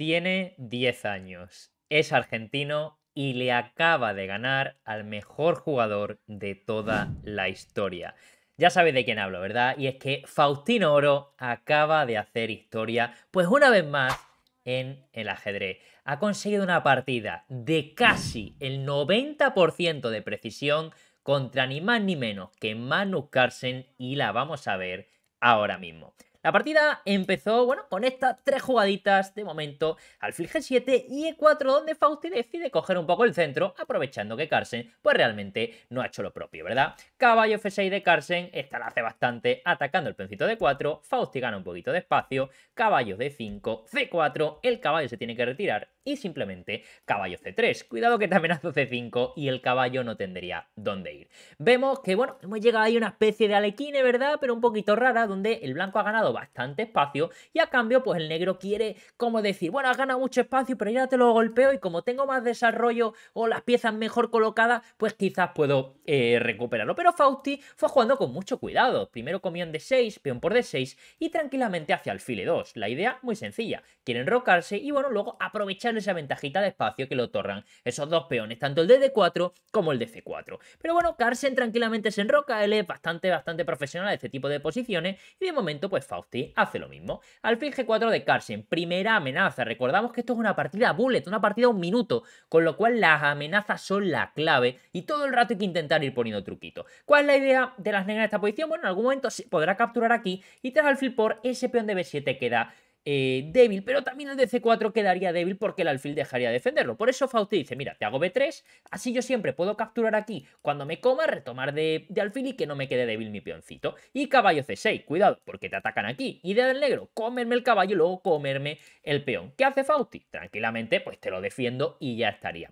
tiene 10 años, es argentino y le acaba de ganar al mejor jugador de toda la historia. Ya sabéis de quién hablo, ¿verdad? Y es que Faustino Oro acaba de hacer historia, pues una vez más, en el ajedrez. Ha conseguido una partida de casi el 90% de precisión contra ni más ni menos que Manu Carlsen y la vamos a ver ahora mismo. La partida empezó, bueno, con estas tres jugaditas de momento, alfil G7 y E4, donde Fausti decide coger un poco el centro, aprovechando que Carsen, pues realmente no ha hecho lo propio, ¿verdad? Caballo F6 de Carsen, esta la hace bastante, atacando el pencito de 4, Fausti gana un poquito de espacio, caballo D5, C4, el caballo se tiene que retirar y simplemente caballo c3. Cuidado que también hace c5 y el caballo no tendría dónde ir. Vemos que, bueno, hemos llegado ahí a una especie de alequine, ¿verdad? Pero un poquito rara, donde el blanco ha ganado bastante espacio y a cambio, pues el negro quiere como decir, bueno, ha ganado mucho espacio, pero ya te lo golpeo y como tengo más desarrollo o las piezas mejor colocadas, pues quizás puedo eh, recuperarlo. Pero Fausti fue jugando con mucho cuidado. Primero comió de d6, peón por d6 y tranquilamente hacia alfil e2. La idea muy sencilla, quieren rocarse y, bueno, luego aprovechar esa ventajita de espacio que le otorgan esos dos peones, tanto el de D4 como el de C4. Pero bueno, Carsen tranquilamente se enroca, él es bastante, bastante profesional en este tipo de posiciones y de momento pues Fausti hace lo mismo. Alfil G4 de Carsen, primera amenaza, recordamos que esto es una partida bullet, una partida a un minuto, con lo cual las amenazas son la clave y todo el rato hay que intentar ir poniendo truquitos. ¿Cuál es la idea de las negras en esta posición? Bueno, en algún momento se podrá capturar aquí y tras alfil por ese peón de B7 queda eh, débil, pero también el de C4 quedaría débil porque el alfil dejaría de defenderlo. Por eso Fausti dice, mira, te hago B3, así yo siempre puedo capturar aquí cuando me coma, retomar de, de alfil y que no me quede débil mi peoncito. Y caballo C6, cuidado, porque te atacan aquí. Idea del negro, comerme el caballo y luego comerme el peón. ¿Qué hace Fausti? Tranquilamente, pues te lo defiendo y ya estaría.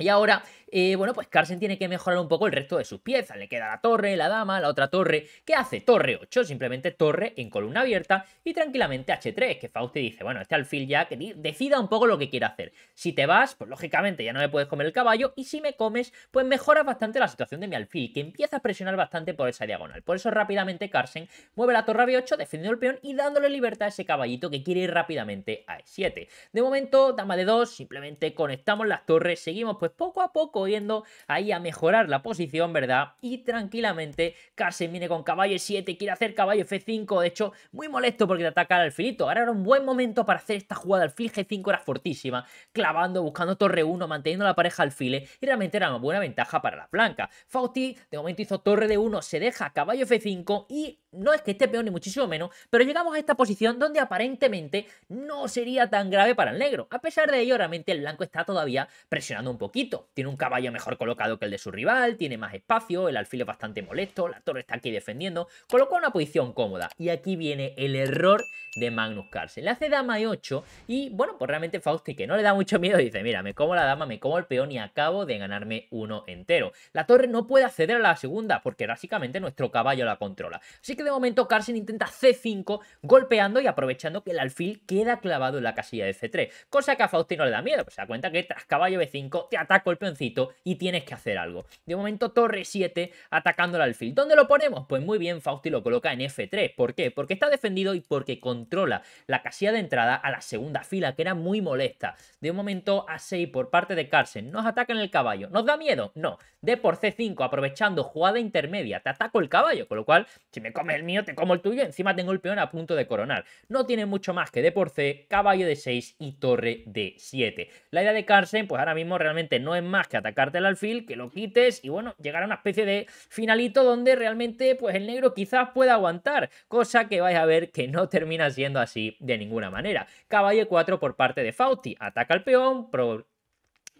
Y ahora, eh, bueno, pues Carsen tiene que mejorar un poco el resto de sus piezas. Le queda la torre, la dama, la otra torre. ¿Qué hace? Torre 8, simplemente torre en columna abierta y tranquilamente H3, que Fausti dice, bueno, este alfil ya que decida un poco lo que quiere hacer. Si te vas, pues lógicamente ya no me puedes comer el caballo y si me comes, pues mejoras bastante la situación de mi alfil, que empieza a presionar bastante por esa diagonal. Por eso rápidamente Carsen mueve la torre a B8, defendiendo el peón y dándole libertad a ese caballito que quiere ir rápidamente a E7. De momento, dama de 2, simplemente conectamos las torres, seguimos pues pues poco a poco yendo ahí a mejorar la posición, ¿verdad? Y tranquilamente Carsen viene con caballo 7 quiere hacer caballo F5, de hecho, muy molesto porque te ataca al alfilito. Ahora era un buen momento para hacer esta jugada, alfil G5 era fortísima, clavando, buscando torre 1, manteniendo la pareja alfile, y realmente era una buena ventaja para la blanca. Fauti de momento hizo torre de 1, se deja caballo F5 y no es que esté peón ni muchísimo menos, pero llegamos a esta posición donde aparentemente no sería tan grave para el negro. A pesar de ello, realmente el blanco está todavía presionando un poquito. Tiene un caballo mejor colocado que el de su rival, tiene más espacio, el alfil es bastante molesto, la torre está aquí defendiendo, colocó una posición cómoda. Y aquí viene el error de Magnus Carlsen. Le hace dama y 8 y, bueno, pues realmente Fausti, que no le da mucho miedo, dice, mira, me como la dama, me como el peón y acabo de ganarme uno entero. La torre no puede acceder a la segunda porque básicamente nuestro caballo la controla. Así que de momento Carson intenta C5 golpeando y aprovechando que el alfil queda clavado en la casilla de C3, cosa que a no le da miedo, pues se da cuenta que tras caballo B5 te ataco el peoncito y tienes que hacer algo. De momento torre 7 atacando el alfil. ¿Dónde lo ponemos? Pues muy bien, Fausti lo coloca en F3. ¿Por qué? Porque está defendido y porque controla la casilla de entrada a la segunda fila, que era muy molesta. De momento A6 por parte de Carson, nos ataca en el caballo. ¿Nos da miedo? No. D por C5 aprovechando jugada intermedia, te ataco el caballo, con lo cual si me el mío, te como el tuyo, encima tengo el peón a punto de coronar. No tiene mucho más que de por C, caballo de 6 y torre de 7. La idea de Carsen, pues ahora mismo realmente no es más que atacarte al alfil, que lo quites y bueno, llegar a una especie de finalito donde realmente pues el negro quizás pueda aguantar, cosa que vais a ver que no termina siendo así de ninguna manera. Caballo 4 por parte de fauti ataca al peón,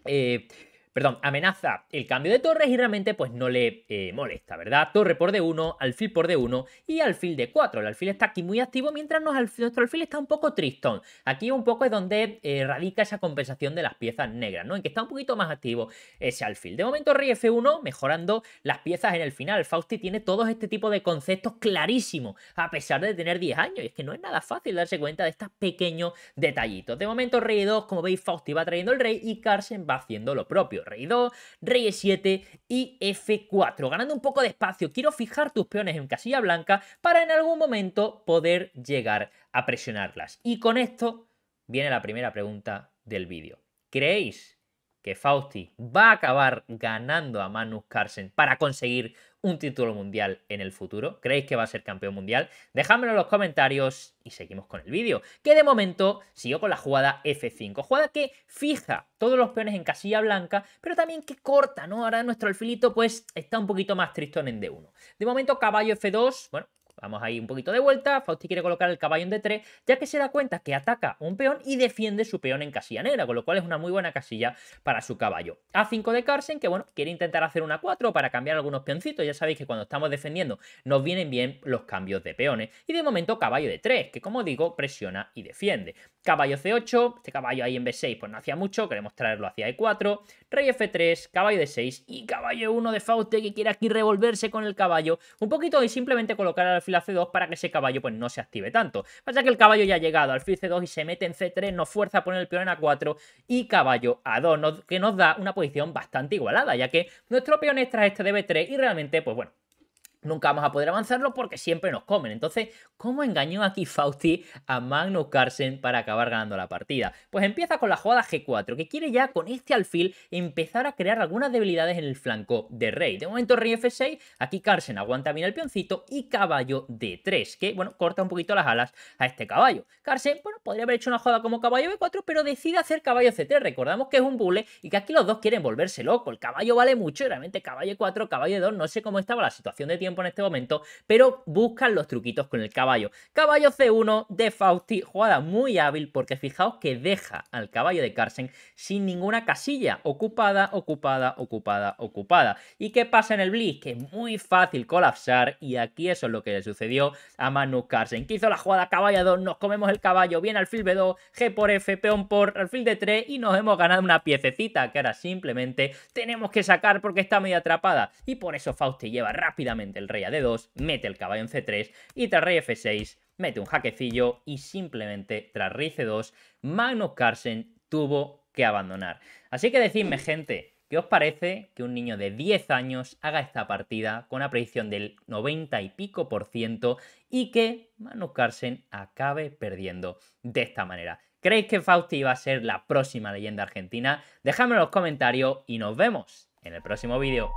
Eh, perdón, amenaza el cambio de torres y realmente pues no le eh, molesta, ¿verdad? Torre por D1, alfil por D1 y alfil de 4 El alfil está aquí muy activo mientras nuestro alfil está un poco tristón. Aquí un poco es donde eh, radica esa compensación de las piezas negras, ¿no? En que está un poquito más activo ese alfil. De momento rey F1 mejorando las piezas en el final. Fausti tiene todos este tipo de conceptos clarísimos a pesar de tener 10 años. Y es que no es nada fácil darse cuenta de estos pequeños detallitos. De momento rey 2, como veis, Fausti va trayendo el rey y Carson va haciendo lo propio rey 2, rey e7 y f4, ganando un poco de espacio. Quiero fijar tus peones en casilla blanca para en algún momento poder llegar a presionarlas. Y con esto viene la primera pregunta del vídeo. ¿Creéis que Fausti va a acabar ganando a Magnus Carlsen para conseguir un título mundial en el futuro? ¿Creéis que va a ser campeón mundial? Déjamelo en los comentarios y seguimos con el vídeo. Que de momento sigo con la jugada F5. Jugada que fija todos los peones en casilla blanca, pero también que corta, ¿no? Ahora nuestro alfilito pues está un poquito más tristón en D1. De momento caballo F2, bueno, Vamos ahí un poquito de vuelta. Fausti quiere colocar el caballo en D3, ya que se da cuenta que ataca un peón y defiende su peón en casilla negra, con lo cual es una muy buena casilla para su caballo. A5 de Carsen, que bueno, quiere intentar hacer una 4 para cambiar algunos peoncitos. Ya sabéis que cuando estamos defendiendo nos vienen bien los cambios de peones. Y de momento caballo de 3, que como digo, presiona y defiende. Caballo C8, este caballo ahí en B6 pues no hacía mucho, queremos traerlo hacia E4. Rey F3, caballo de 6 y caballo 1 de Fausti que quiere aquí revolverse con el caballo. Un poquito y simplemente colocar al la C2 para que ese caballo pues no se active tanto. Pasa que el caballo ya ha llegado, al C2 y se mete en C3, nos fuerza a poner el peón en A4 y caballo A2, que nos da una posición bastante igualada, ya que nuestro peón extra este de B3 y realmente, pues bueno, nunca vamos a poder avanzarlo porque siempre nos comen. Entonces, ¿cómo engañó aquí Fausti a Magnus Carlsen para acabar ganando la partida? Pues empieza con la jugada G4, que quiere ya con este alfil empezar a crear algunas debilidades en el flanco de rey. De momento rey F6, aquí Carlsen aguanta bien el pioncito y caballo D3, que, bueno, corta un poquito las alas a este caballo. Carlsen, bueno, podría haber hecho una jugada como caballo B4, pero decide hacer caballo C3. Recordamos que es un bule y que aquí los dos quieren volverse loco. El caballo vale mucho realmente caballo 4, caballo 2, no sé cómo estaba la situación de tiempo en este momento, pero buscan los truquitos con el caballo. Caballo C1 de Fausti, jugada muy hábil porque fijaos que deja al caballo de Carsen sin ninguna casilla, ocupada, ocupada, ocupada, ocupada. ¿Y qué pasa en el blitz? Que es muy fácil colapsar y aquí eso es lo que le sucedió a Manu Carsen que hizo la jugada caballo 2, nos comemos el caballo, viene alfil B2, G por F, peón por alfil D3 y nos hemos ganado una piececita que ahora simplemente tenemos que sacar porque está medio atrapada y por eso Fausti lleva rápidamente el rey a d2, mete el caballo en c3 y tras rey f6 mete un jaquecillo y simplemente tras rey c2 Magnus Carlsen tuvo que abandonar. Así que decidme gente, ¿qué os parece que un niño de 10 años haga esta partida con una predicción del 90 y pico por ciento y que Magnus Carlsen acabe perdiendo de esta manera? ¿Creéis que Fausti va a ser la próxima leyenda argentina? Dejadme en los comentarios y nos vemos en el próximo vídeo.